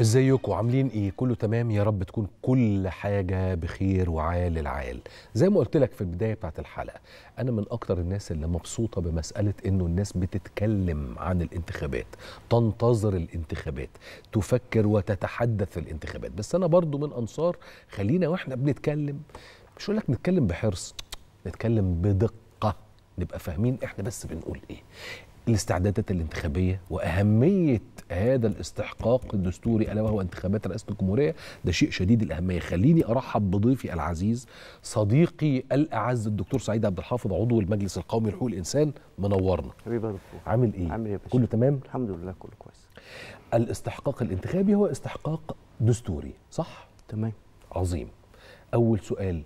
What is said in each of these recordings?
ازيكم عاملين ايه كله تمام يا رب تكون كل حاجه بخير وعال العال زي ما قلت لك في البدايه بتاعت الحلقه انا من اكتر الناس اللي مبسوطه بمساله انه الناس بتتكلم عن الانتخابات تنتظر الانتخابات تفكر وتتحدث في الانتخابات بس انا برضو من انصار خلينا واحنا بنتكلم مش هقول لك نتكلم بحرص نتكلم بدقه نبقى فاهمين احنا بس بنقول ايه الاستعدادات الانتخابيه واهميه هذا الاستحقاق الدستوري الا وهو انتخابات رئاسه الجمهوريه ده شيء شديد الاهميه خليني ارحب بضيفي العزيز صديقي الاعز الدكتور سعيد عبد الحافظ عضو المجلس القومي لحقوق الانسان منورنا حبيبي يا دكتور عامل ايه عامل ايه كله تمام الحمد لله كله كويس الاستحقاق الانتخابي هو استحقاق دستوري صح تمام عظيم اول سؤال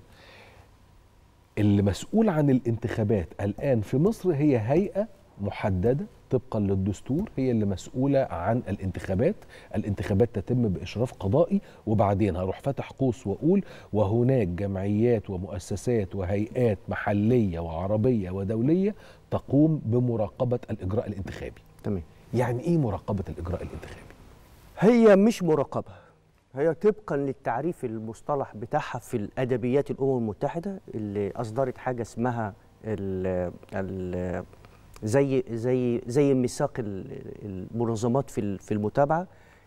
اللي مسؤول عن الانتخابات الان في مصر هي هيئه محدده طبقا للدستور هي اللي مسؤوله عن الانتخابات، الانتخابات تتم باشراف قضائي وبعدين هروح فاتح قوس واقول وهناك جمعيات ومؤسسات وهيئات محليه وعربيه ودوليه تقوم بمراقبه الاجراء الانتخابي. تمام. يعني ايه مراقبه الاجراء الانتخابي؟ هي مش مراقبه هي طبقا للتعريف المصطلح بتاعها في الادبيات الامم المتحده اللي اصدرت حاجه اسمها ال ال زي زي زي ميثاق المنظمات في في المتابعه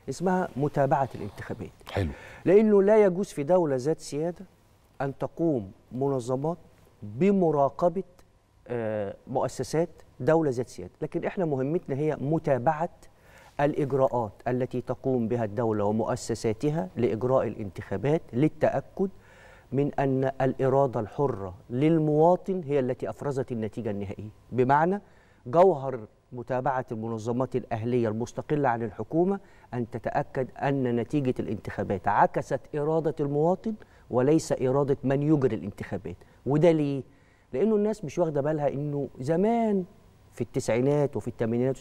اسمها متابعه الانتخابات حلو لانه لا يجوز في دوله ذات سياده ان تقوم منظمات بمراقبه آه، مؤسسات دوله ذات سياده لكن احنا مهمتنا هي متابعه الاجراءات التي تقوم بها الدوله ومؤسساتها لاجراء الانتخابات للتاكد من أن الإرادة الحرة للمواطن هي التي أفرزت النتيجة النهائية بمعنى جوهر متابعة المنظمات الأهلية المستقلة عن الحكومة أن تتأكد أن نتيجة الانتخابات عكست إرادة المواطن وليس إرادة من يجري الانتخابات وده ليه؟ لأنه الناس مش واخدة بالها أنه زمان في التسعينات وفي الثمانينات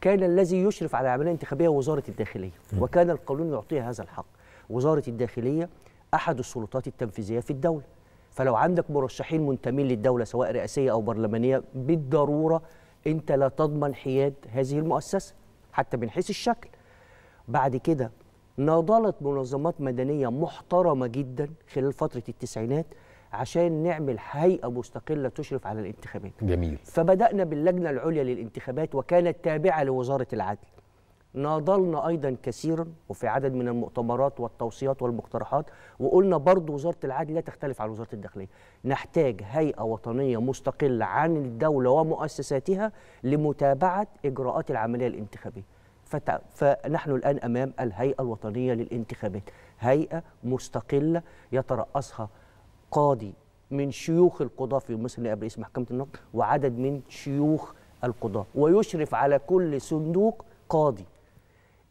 كان الذي يشرف على العملية الانتخابية وزارة الداخلية وكان القانون يعطيها هذا الحق وزارة الداخلية أحد السلطات التنفيذية في الدولة فلو عندك مرشحين منتمين للدولة سواء رئاسية أو برلمانية بالضرورة انت لا تضمن حياد هذه المؤسسه حتى من حيث الشكل بعد كده ناضلت منظمات مدنيه محترمه جدا خلال فتره التسعينات عشان نعمل هيئه مستقله تشرف على الانتخابات جميل فبدانا باللجنه العليا للانتخابات وكانت تابعه لوزاره العدل ناضلنا أيضا كثيرا وفي عدد من المؤتمرات والتوصيات والمقترحات وقلنا برضه وزارة العدل لا تختلف عن وزارة الداخلية نحتاج هيئة وطنية مستقلة عن الدولة ومؤسساتها لمتابعة إجراءات العملية الانتخابية فنحن الآن أمام الهيئة الوطنية للانتخابات هيئة مستقلة يترأسها قاضي من شيوخ القضاة في مصر اللي رئيس محكمة النقد وعدد من شيوخ القضاة ويشرف على كل صندوق قاضي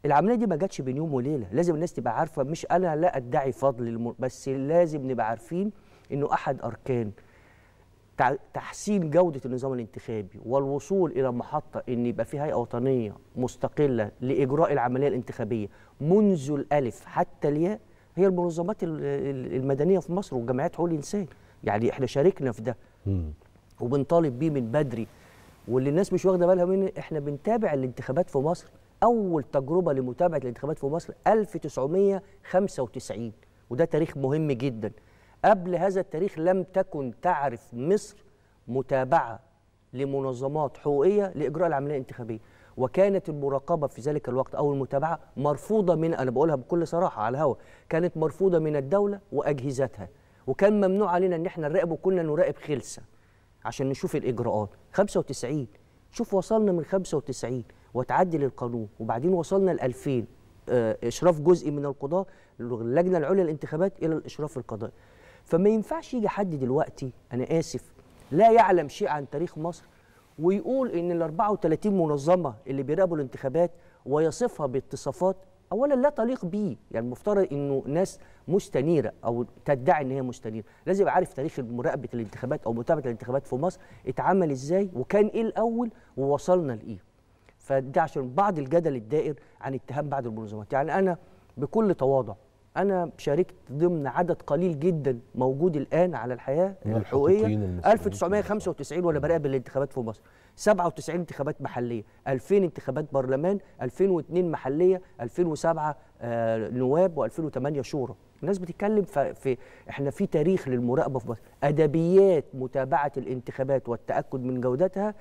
العمليه دي ما جاتش بين يوم وليله لازم الناس تبقى عارفه مش انا لا ادعي فضل الم... بس لازم نبقى عارفين انه احد اركان تحسين جوده النظام الانتخابي والوصول الى محطه ان يبقى في هيئه وطنيه مستقله لاجراء العمليه الانتخابيه منذ الالف حتى الياء هي المنظمات المدنيه في مصر وجمعيات حقوق الانسان يعني احنا شاركنا في ده وبنطالب بيه من بدري واللي الناس مش واخده بالها منه احنا بنتابع الانتخابات في مصر اول تجربه لمتابعه الانتخابات في مصر 1995 وده تاريخ مهم جدا قبل هذا التاريخ لم تكن تعرف مصر متابعه لمنظمات حقوقيه لاجراء العمليه الانتخابيه وكانت المراقبه في ذلك الوقت او المتابعه مرفوضه من انا بقولها بكل صراحه على الهوا كانت مرفوضه من الدوله واجهزتها وكان ممنوع علينا ان احنا نراقب وكنا نراقب خلسه عشان نشوف الاجراءات 95 شوف وصلنا من 95 وتعدل القانون وبعدين وصلنا ل 2000 آه، اشراف جزئي من القضاه اللجنه العليا للانتخابات الى الاشراف القضائي فما ينفعش يجي حد دلوقتي انا اسف لا يعلم شيء عن تاريخ مصر ويقول ان ال 34 منظمه اللي بيراقبوا الانتخابات ويصفها باتصافات اولا لا تليق بيه يعني المفترض انه ناس مستنيره او تدعي ان هي مستنيره لازم يبقى عارف تاريخ مراقبه الانتخابات او متابعه الانتخابات في مصر اتعمل ازاي وكان ايه الاول ووصلنا لايه فده عشان بعض الجدل الدائر عن اتهام بعض المنظمات يعني انا بكل تواضع انا شاركت ضمن عدد قليل جدا موجود الان على الحياه الحقوقيه 1995 وانا براقب الانتخابات في مصر 97 انتخابات محليه 2000 انتخابات برلمان 2002 محليه 2007 آه، نواب و2008 شورى الناس بتتكلم في احنا في تاريخ للمراقبه في مصر ادبيات متابعه الانتخابات والتاكد من جودتها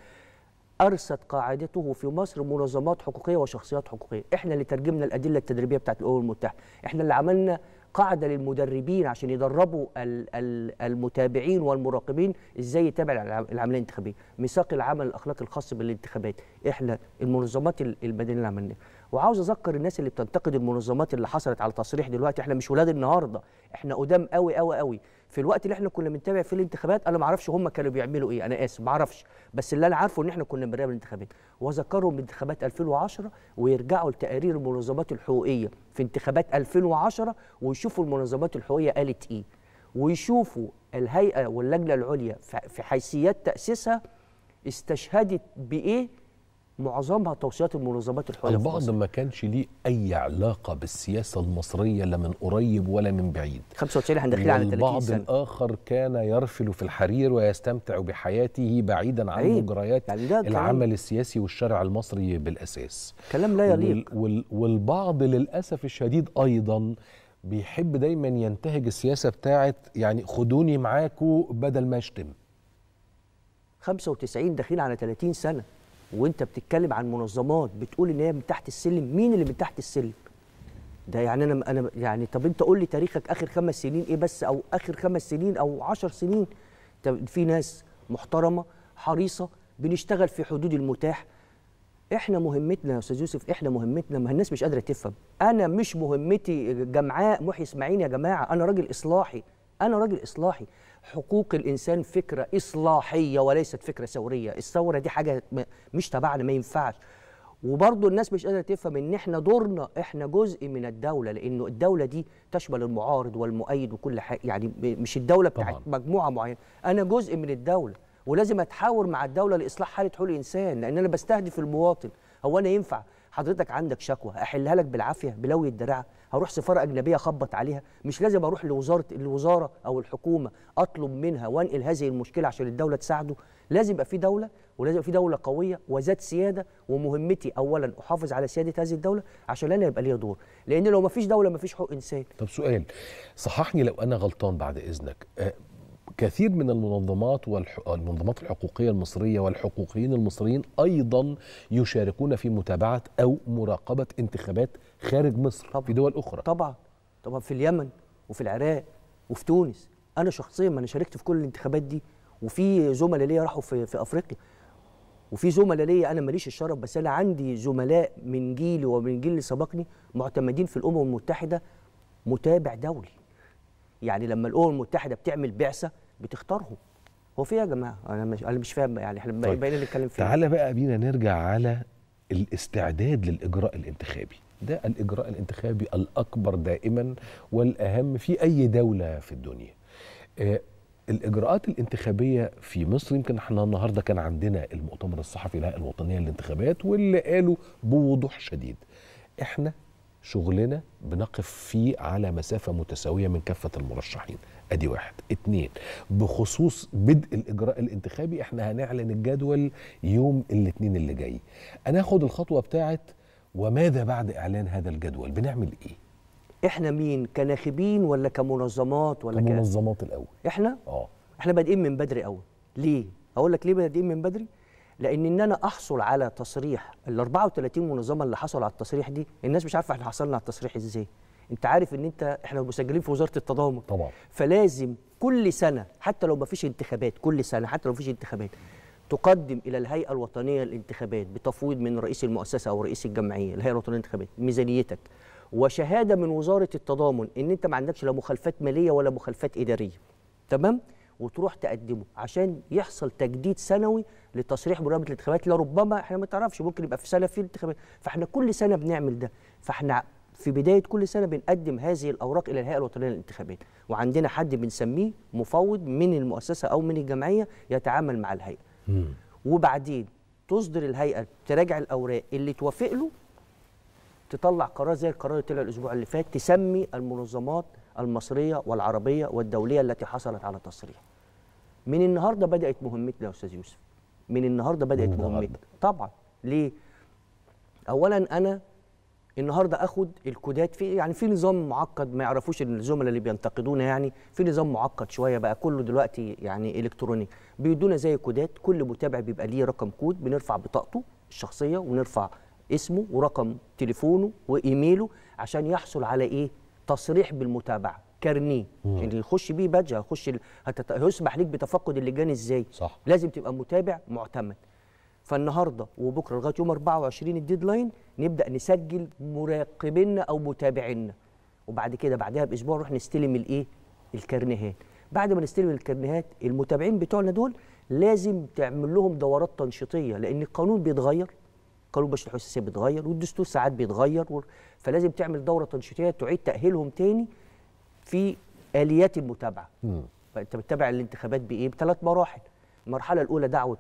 أرست قاعدته في مصر منظمات حقوقية وشخصيات حقوقية إحنا اللي ترجمنا الأدلة التدريبية بتاعت الأمم المتحدة إحنا اللي عملنا قاعدة للمدربين عشان يدربوا المتابعين والمراقبين إزاي يتابع العملية الانتخابية ميثاق العمل الأخلاقي الخاص بالانتخابات إحنا المنظمات المدنية اللي عملناها وعاوز اذكر الناس اللي بتنتقد المنظمات اللي حصلت على تصريح دلوقتي احنا مش ولاد النهارده احنا قدام قوي قوي قوي في الوقت اللي احنا كنا بنتابع فيه الانتخابات انا ما اعرفش هم كانوا بيعملوا ايه انا اسف ما اعرفش بس اللي انا عارفه ان احنا كنا بنتابع الانتخابات وذكروا بانتخابات 2010 ويرجعوا لتقارير المنظمات الحقوقيه في انتخابات 2010 ويشوفوا المنظمات الحقوقيه قالت ايه ويشوفوا الهيئه واللجنه العليا في حيثيات تاسيسها استشهدت بايه معظمها توصيات المنظمات الحقوقيه البعض ما كانش ليه اي علاقه بالسياسه المصريه لا من قريب ولا من بعيد 95 احنا داخلين على 30 سنه البعض الاخر كان يرفل في الحرير ويستمتع بحياته بعيدا عن مجريات يعني العمل السياسي والشارع المصري بالاساس كلام لا يليق وال والبعض للاسف الشديد ايضا بيحب دايما ينتهج السياسه بتاعت يعني خدوني معاكم بدل ما اشتم 95 داخلين على 30 سنه وانت بتتكلم عن منظمات بتقول ان هي من تحت السلم مين اللي من تحت السلم ده يعني انا انا يعني طب انت قول لي تاريخك اخر خمس سنين ايه بس او اخر خمس سنين او عشر سنين طب في ناس محترمه حريصه بنشتغل في حدود المتاح احنا مهمتنا يا استاذ يوسف احنا مهمتنا ما الناس مش قادره تفهم انا مش مهمتي جمعاء محي اسماعيل يا جماعه انا راجل اصلاحي انا راجل اصلاحي حقوق الانسان فكره اصلاحيه وليست فكره ثوريه الثوره دي حاجه مش تبعنا ما ينفعش وبرضه الناس مش قادره تفهم ان احنا دورنا احنا جزء من الدوله لانه الدوله دي تشمل المعارض والمؤيد وكل حاجه يعني مش الدوله بتاعت مجموعه معينه انا جزء من الدوله ولازم اتحاور مع الدوله لاصلاح حاله حقوق الانسان لان انا بستهدف المواطن هو انا ينفع حضرتك عندك شكوى احلها لك بالعافيه بلوي الدراع هروح سفاره اجنبيه اخبط عليها مش لازم اروح لوزاره الوزاره او الحكومه اطلب منها وانقل هذه المشكله عشان الدوله تساعده لازم يبقى في دوله ولازم يبقى في دوله قويه وذات سياده ومهمتي اولا احافظ على سياده هذه الدوله عشان انا يبقى ليا دور لان لو ما فيش دوله ما فيش حقوق انسان طب سؤال صححني لو انا غلطان بعد اذنك آه، كثير من المنظمات والمنظمات الحقوقيه المصريه والحقوقيين المصريين ايضا يشاركون في متابعه او مراقبه انتخابات خارج مصر طبعًا في دول اخرى طبعا طبعا في اليمن وفي العراق وفي تونس انا شخصيا ما انا شاركت في كل الانتخابات دي وفي زملاء ليا راحوا في, في افريقيا وفي زملاء ليا انا ماليش الشرف بس انا عندي زملاء من جيلي ومن جيل اللي سبقني معتمدين في الامم المتحده متابع دولي يعني لما الامم المتحده بتعمل بعثه بتختارهم هو في إيه يا جماعه انا مش انا مش فاهم يعني احنا طيب. بقينا نتكلم فيه تعالى بقى بينا نرجع على الاستعداد للاجراء الانتخابي ده الاجراء الانتخابي الاكبر دائما والاهم في اي دوله في الدنيا آه الاجراءات الانتخابيه في مصر يمكن احنا النهارده كان عندنا المؤتمر الصحفي لها الوطنيه للانتخابات واللي قالوا بوضوح شديد احنا شغلنا بنقف فيه على مسافه متساويه من كافه المرشحين ادي واحد اتنين بخصوص بدء الاجراء الانتخابي احنا هنعلن الجدول يوم الاثنين اللي جاي انا اخد الخطوه بتاعت وماذا بعد اعلان هذا الجدول بنعمل ايه احنا مين كناخبين ولا كمنظمات ولا كمنظمات الاول احنا اه احنا بادئين من بدري قوي ليه اقول لك ليه بادئين من بدري لان ان انا احصل على تصريح ال 34 منظمه اللي حصلوا على التصريح دي الناس مش عارفه احنا حصلنا على التصريح ازاي انت عارف ان انت احنا مسجلين في وزاره التضامن طبعا فلازم كل سنه حتى لو ما فيش انتخابات كل سنه حتى لو ما فيش انتخابات تقدم الى الهيئه الوطنيه للانتخابات بتفويض من رئيس المؤسسه او رئيس الجمعيه الهيئه الوطنيه للانتخابات ميزانيتك وشهاده من وزاره التضامن ان انت ما عندكش لا مخالفات ماليه ولا مخالفات اداريه تمام وتروح تقدمه عشان يحصل تجديد سنوي لتصريح برنامج الانتخابات لربما احنا ما تعرفش ممكن يبقى في سنه في انتخابات فاحنا كل سنه بنعمل ده فاحنا في بدايه كل سنه بنقدم هذه الاوراق الى الهيئه الوطنيه للانتخابات وعندنا حد بنسميه مفوض من المؤسسه او من الجمعيه يتعامل مع الهيئه م. وبعدين تصدر الهيئه تراجع الاوراق اللي توافق له تطلع قرار زي القرار اللي طلع الاسبوع اللي فات تسمي المنظمات المصريه والعربيه والدوليه التي حصلت على تصريح. من النهارده بدات مهمتنا يا استاذ يوسف. من النهارده بدات مهمتنا. طبعا ليه؟ اولا انا النهارده اخد الكودات في يعني في نظام معقد ما يعرفوش الزملاء اللي بينتقدونا يعني في نظام معقد شويه بقى كله دلوقتي يعني الكتروني بيدونا زي كودات كل متابع بيبقى ليه رقم كود بنرفع بطاقته الشخصيه ونرفع اسمه ورقم تليفونه وايميله عشان يحصل على ايه تصريح بالمتابعه كارنيه اللي يخش بيه بادج هيخش هتت... هيسمح لك بتفقد اللجان ازاي صح. لازم تبقى متابع معتمد فالنهارده وبكره لغايه يوم 24 الديدلاين نبدا نسجل مراقبينا او متابعينا وبعد كده بعدها باسبوع نروح نستلم الايه الكرنيهات بعد ما نستلم الكرنيهات المتابعين بتوعنا دول لازم تعمل لهم دورات تنشيطيه لان القانون بيتغير قانون بشر الحساسيه بيتغير والدستور ساعات بيتغير فلازم تعمل دوره تنشيطيه تعيد تاهيلهم تاني في اليات المتابعه م. فانت بتتابع الانتخابات بايه بثلاث مراحل المرحله الاولى دعوه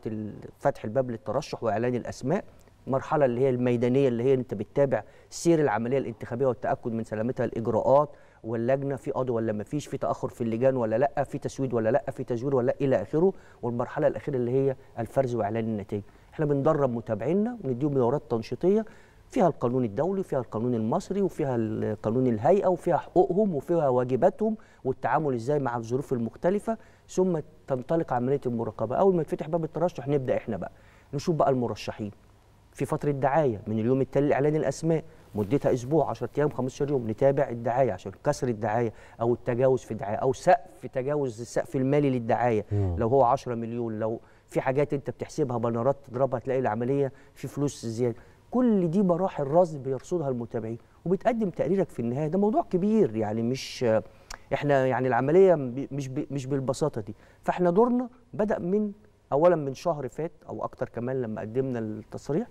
فتح الباب للترشح واعلان الاسماء المرحله اللي هي الميدانيه اللي هي انت بتتابع سير العمليه الانتخابيه والتاكد من سلامتها الاجراءات واللجنه في قضاء ولا ما فيش في تاخر في اللجان ولا لا في تسويد ولا لا في تزوير ولا الى اخره والمرحله الاخيره اللي هي الفرز واعلان النتائج احنا بندرب متابعينا ونديهم دورات تنشيطيه فيها القانون الدولي وفيها القانون المصري وفيها القانون الهيئه وفيها حقوقهم وفيها واجباتهم والتعامل ازاي مع الظروف المختلفه ثم تنطلق عمليه المراقبه اول ما يتفتح باب الترشح نبدا احنا بقى نشوف بقى المرشحين في فتره دعايه من اليوم التالي لاعلان الاسماء مدتها اسبوع 10 ايام 15 يوم نتابع الدعايه عشان كسر الدعايه او التجاوز في الدعايه او سقف تجاوز السقف المالي للدعايه مم. لو هو 10 مليون لو في حاجات انت بتحسبها بنرات تضربها تلاقي العمليه في فلوس زياده كل دي مراحل رصد بيرصدها المتابعين وبتقدم تقريرك في النهايه ده موضوع كبير يعني مش احنا يعني العمليه مش مش بالبساطه دي فاحنا دورنا بدا من اولا من شهر فات او اكتر كمان لما قدمنا التصريح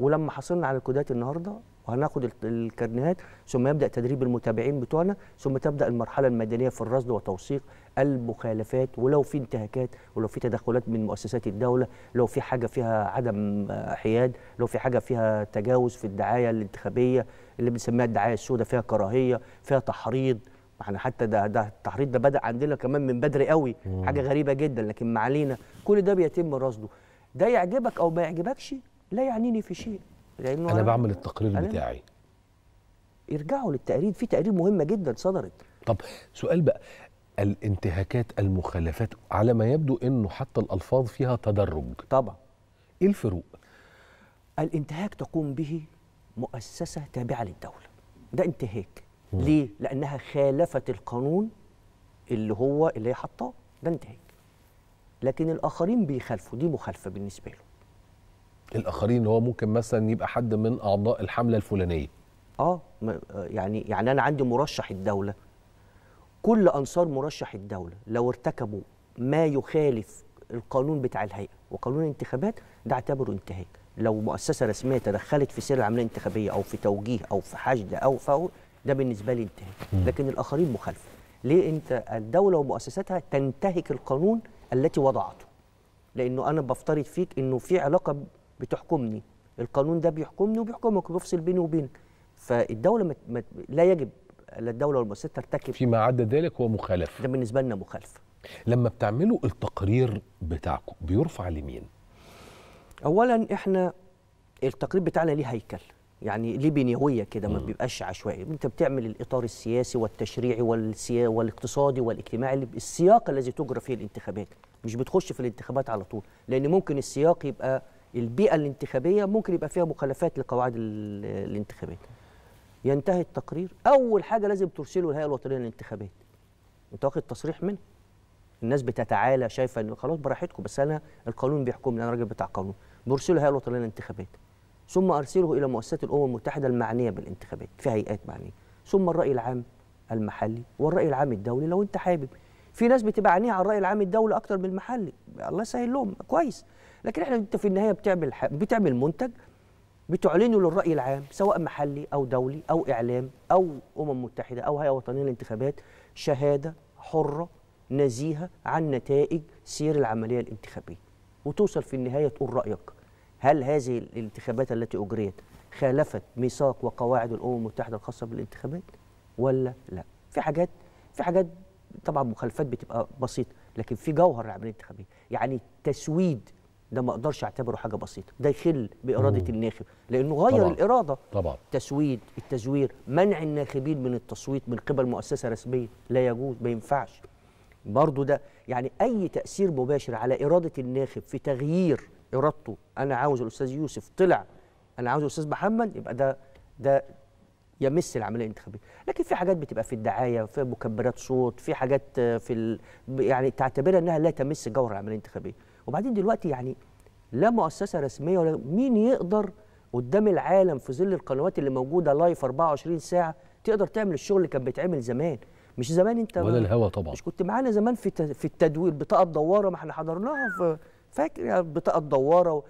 ولما حصلنا على الكودات النهارده وهناخد الكرنيهات ثم يبدا تدريب المتابعين بتوعنا ثم تبدا المرحله المدنيه في الرصد وتوثيق المخالفات ولو في انتهاكات ولو في تدخلات من مؤسسات الدوله لو في حاجه فيها عدم حياد لو في حاجه فيها تجاوز في الدعايه الانتخابيه اللي بنسميها الدعايه السوداء فيها كراهيه فيها تحريض احنا حتى ده ده التحريض ده بدا عندنا كمان من بدري قوي مم. حاجه غريبه جدا لكن ما علينا كل ده بيتم رصده ده يعجبك او ما يعجبكش لا يعنيني في شيء لانه انا بعمل التقرير أنا بتاعي ارجعوا للتقرير في تقرير مهمه جدا صدرت طب سؤال بقى الانتهاكات المخالفات على ما يبدو انه حتى الالفاظ فيها تدرج طبعا ايه الفروق الانتهاك تقوم به مؤسسه تابعه للدوله ده انتهاك ليه؟ لأنها خالفت القانون اللي هو اللي هي حاطاه ده انتهاك لكن الآخرين بيخالفوا دي مخالفة بالنسبة له الآخرين هو ممكن مثلا يبقى حد من أعضاء الحملة الفلانية آه يعني يعني أنا عندي مرشح الدولة كل أنصار مرشح الدولة لو ارتكبوا ما يخالف القانون بتاع الهيئة وقانون الانتخابات ده اعتبره انتهاك لو مؤسسة رسمية تدخلت في سير العملية الانتخابية أو في توجيه أو في حشد أو في ده بالنسبه لي انتهى لكن الاخرين مخالفه ليه انت الدوله ومؤسساتها تنتهك القانون التي وضعته لانه انا بفترض فيك انه في علاقه بتحكمني القانون ده بيحكمني وبيحكمك وبيفصل بيني وبينك فالدوله مت مت لا يجب لا الدوله والمؤسسات ترتكب فيما عدا ذلك هو مخالفه ده بالنسبه لنا مخالفه لما بتعملوا التقرير بتاعكم بيرفع لمين اولا احنا التقرير بتاعنا ليه هيكل يعني ليه بنيويه كده ما بيبقاش عشوائي انت بتعمل الاطار السياسي والتشريعي والسيا والاقتصادي والاجتماعي السياق الذي تجرى فيه الانتخابات مش بتخش في الانتخابات على طول لان ممكن السياق يبقى البيئه الانتخابيه ممكن يبقى فيها مخالفات لقواعد الانتخابات ينتهي التقرير اول حاجه لازم ترسله الهيئه الوطنيه للانتخابات انت واخد تصريح منه الناس بتتعالى شايفه ان خلاص براحتكم بس انا القانون بيحكمني انا راجل بتاع قانون نرسله الهيئه الوطنيه للانتخابات ثم أرسله إلى مؤسسات الأمم المتحدة المعنية بالانتخابات في هيئات معنية ثم الرأي العام المحلي والرأي العام الدولي لو أنت حابب في ناس بتبقى عينيها على الرأي العام الدولي أكتر من المحلي الله يسهل لهم كويس لكن احنا أنت في النهاية بتعمل بتعمل منتج بتعلنه للرأي العام سواء محلي أو دولي أو إعلام أو أمم متحدة أو هيئة وطنية للانتخابات شهادة حرة نزيهة عن نتائج سير العملية الانتخابية وتوصل في النهاية تقول رأيك هل هذه الانتخابات التي أجريت خالفت ميثاق وقواعد الأمم المتحدة الخاصة بالانتخابات ولا لا في حاجات في حاجات طبعا مخالفات بتبقى بسيطة لكن في جوهر العملية الانتخابية يعني تسويد ده ما اقدرش اعتبره حاجه بسيطه ده يخل باراده مم. الناخب لانه غير طبعا. الاراده طبعا تسويد التزوير منع الناخبين من التصويت من قبل مؤسسه رسميه لا يجوز ما ينفعش برضه ده يعني اي تاثير مباشر على اراده الناخب في تغيير ارادته انا عاوز الاستاذ يوسف طلع انا عاوز الاستاذ محمد يبقى ده ده يمس العمليه الانتخابيه لكن في حاجات بتبقى في الدعايه في مكبرات صوت في حاجات في ال... يعني تعتبرها انها لا تمس جوهر العمليه الانتخابيه وبعدين دلوقتي يعني لا مؤسسه رسميه ولا مين يقدر قدام العالم في ظل القنوات اللي موجوده لايف 24 ساعه تقدر تعمل الشغل اللي كان بيتعمل زمان مش زمان انت ولا الهوا طبعا مش كنت معانا زمان في في التدوير بطاقه دواره ما احنا حضرناها في فاكر بتاع الدواره و...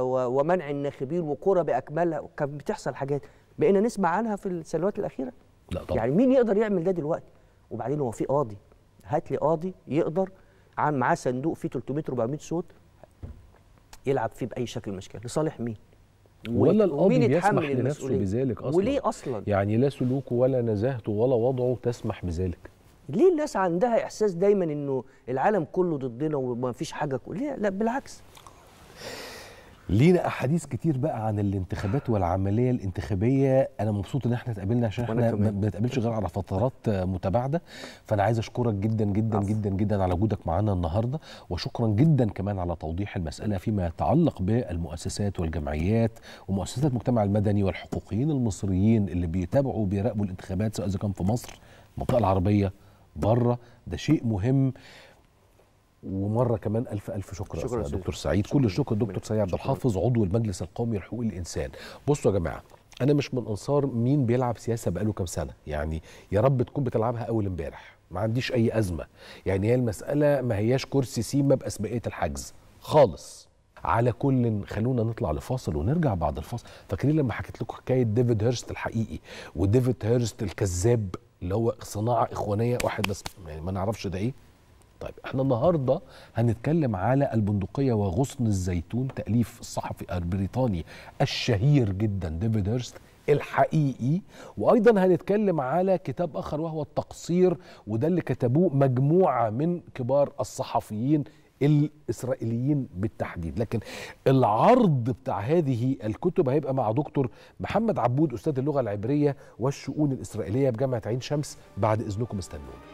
و... ومنع الناخبين وكرة باكملها كانت بتحصل حاجات بقينا نسمع عنها في السنوات الاخيره لا طبعا يعني مين يقدر يعمل ده دلوقتي وبعدين هو في قاضي هات لي قاضي يقدر عن معاه صندوق فيه 300 400 صوت يلعب فيه باي شكل من الاشكال لصالح مين ولا القاضي بيسمح لنفسه بذلك اصلا وليه اصلا يعني لا سلوكه ولا نزاهته ولا وضعه تسمح بذلك ليه الناس عندها احساس دايما انه العالم كله ضدنا وما فيش حاجه ليه لا بالعكس لينا احاديث كتير بقى عن الانتخابات والعمليه الانتخابيه انا مبسوط ان احنا اتقابلنا عشان احنا ما بنتقابلش غير على فترات متباعده فانا عايز اشكرك جدا جدا عفو. جدا جدا على وجودك معانا النهارده وشكرا جدا كمان على توضيح المساله فيما يتعلق بالمؤسسات والجمعيات ومؤسسات المجتمع المدني والحقوقيين المصريين اللي بيتابعوا وبيراقبوا الانتخابات سواء اذا كان في مصر المنطقه العربيه بره ده شيء مهم ومره كمان الف الف شكر شكرا دكتور سعيد, شكرا. كل الشكر دكتور سعيد عبد الحافظ عضو المجلس القومي لحقوق الانسان بصوا يا جماعه انا مش من انصار مين بيلعب سياسه بقاله كام سنه يعني يا رب تكون بتلعبها اول امبارح ما عنديش اي ازمه يعني هي المساله ما هياش كرسي سيما باسبقيه الحجز خالص على كل خلونا نطلع لفاصل ونرجع بعد الفاصل فاكرين لما حكيت لكم حكايه ديفيد هيرست الحقيقي وديفيد هيرست الكذاب اللي هو صناعه اخوانيه واحد بس يعني ما نعرفش ده ايه طيب احنا النهارده هنتكلم على البندقيه وغصن الزيتون تاليف الصحفي البريطاني الشهير جدا ديفيد هيرست الحقيقي وايضا هنتكلم على كتاب اخر وهو التقصير وده اللي كتبوه مجموعه من كبار الصحفيين الاسرائيليين بالتحديد لكن العرض بتاع هذه الكتب هيبقى مع دكتور محمد عبود استاذ اللغه العبريه والشؤون الاسرائيليه بجامعه عين شمس بعد اذنكم استنونا